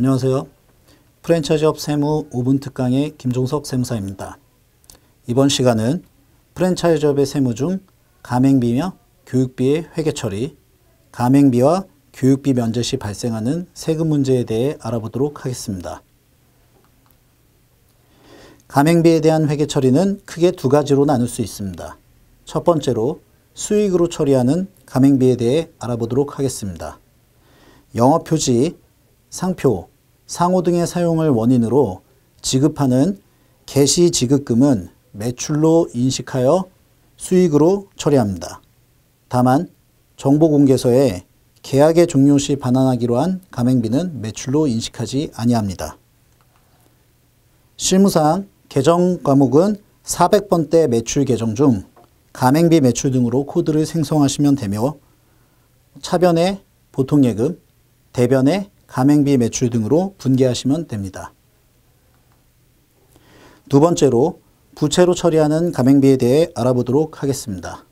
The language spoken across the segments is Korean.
안녕하세요. 프랜차이즈업 세무 5분 특강의 김종석 세무사입니다. 이번 시간은 프랜차이즈업의 세무 중 가맹비며 교육비의 회계 처리, 가맹비와 교육비 면제 시 발생하는 세금 문제에 대해 알아보도록 하겠습니다. 가맹비에 대한 회계 처리는 크게 두 가지로 나눌 수 있습니다. 첫 번째로 수익으로 처리하는 가맹비에 대해 알아보도록 하겠습니다. 영업 표지, 상표, 상호 등의 사용을 원인으로 지급하는 개시 지급금은 매출로 인식하여 수익으로 처리합니다. 다만 정보공개서에 계약의 종료 시 반환하기로 한 가맹비는 매출로 인식하지 아니합니다. 실무상 계정 과목은 400번대 매출 계정 중 가맹비 매출 등으로 코드를 생성하시면 되며 차변에 보통예금, 대변에 가맹비 매출 등으로 분개하시면 됩니다. 두 번째로 부채로 처리하는 가맹비에 대해 알아보도록 하겠습니다.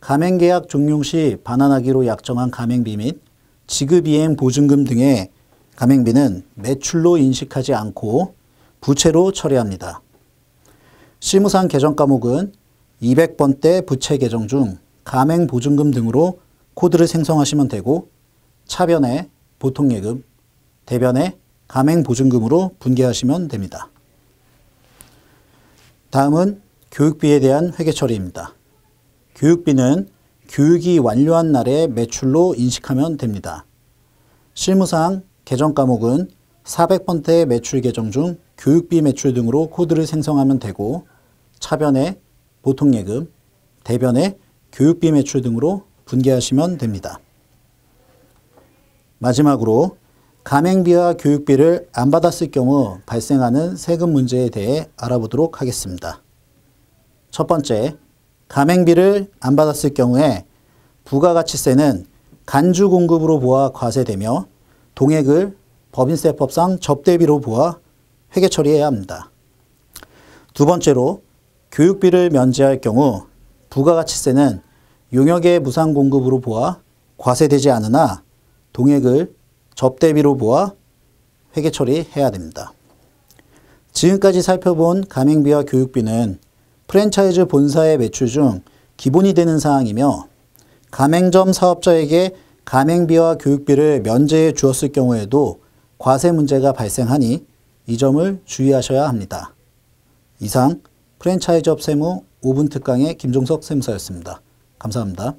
가맹계약 종료 시 반환하기로 약정한 가맹비 및 지급이행 보증금 등의 가맹비는 매출로 인식하지 않고 부채로 처리합니다. 실무상 개정 과목은 200번대 부채 개정 중 가맹 보증금 등으로 코드를 생성하시면 되고 차변에 보통 예금, 대변에 감행 보증금으로 분개하시면 됩니다. 다음은 교육비에 대한 회계 처리입니다. 교육비는 교육이 완료한 날의 매출로 인식하면 됩니다. 실무상 개정 과목은 400번대 매출 계정 중 교육비 매출 등으로 코드를 생성하면 되고 차변에 보통예금, 대변에 교육비 매출 등으로 분개하시면 됩니다. 마지막으로 가맹비와 교육비를 안 받았을 경우 발생하는 세금 문제에 대해 알아보도록 하겠습니다. 첫 번째, 가맹비를 안 받았을 경우에 부가가치세는 간주 공급으로 보아 과세되며 동액을 법인세법상 접대비로 보아 회계 처리해야 합니다. 두 번째로 교육비를 면제할 경우 부가가치세는 용역의 무상 공급으로 보아 과세되지 않으나 동액을 접대비로 보아 회계 처리해야 됩니다. 지금까지 살펴본 가맹비와 교육비는 프랜차이즈 본사의 매출 중 기본이 되는 사항이며 가맹점 사업자에게 가맹비와 교육비를 면제해 주었을 경우에도 과세 문제가 발생하니 이 점을 주의하셔야 합니다. 이상 프랜차이즈업 세무 5분 특강의 김종석 세무사였습니다. 감사합니다.